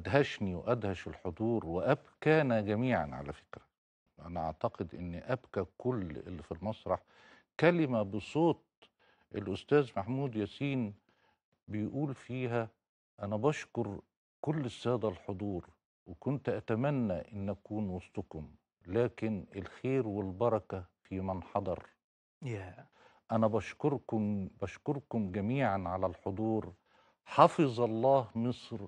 أدهشني وأدهش الحضور وأبكانا جميعا على فكرة أنا أعتقد أن أبكى كل اللي في المسرح كلمة بصوت الأستاذ محمود ياسين بيقول فيها أنا بشكر كل السادة الحضور وكنت أتمنى أن أكون وسطكم لكن الخير والبركة في من حضر yeah. أنا بشكركم بشكركم جميعا على الحضور حفظ الله مصر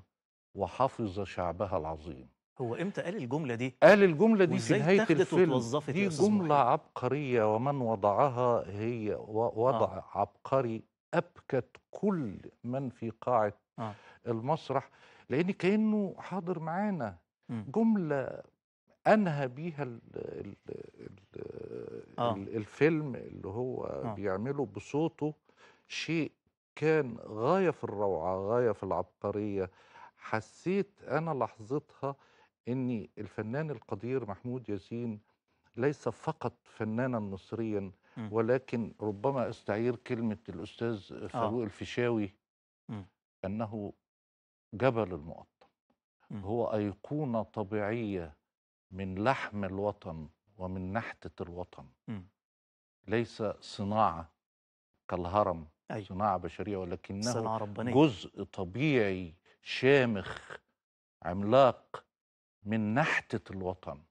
وحفظ شعبها العظيم هو امتى قال الجمله دي قال الجمله دي في نهايه الفيلم دي جمله عبقريه ومن وضعها هي وضع آه. عبقري ابكت كل من في قاعه آه. المسرح لان كانه حاضر معانا جمله انهى بيها الـ الـ الـ آه. الفيلم اللي هو آه. بيعمله بصوته شيء كان غايه في الروعه غايه في العبقريه حسيت انا لحظتها اني الفنان القدير محمود ياسين ليس فقط فنانا مصريا إمم. ولكن ربما استعير كلمه الاستاذ آه. فاروق آه. الفيشاوي إمم. انه جبل المقطم إمم. هو ايقونه طبيعيه من لحم الوطن ومن نحته الوطن م. ليس صناعه كالهرم أيوة. صناعه بشريه ولكنه صناعة ربانية. جزء طبيعي شامخ عملاق من نحتة الوطن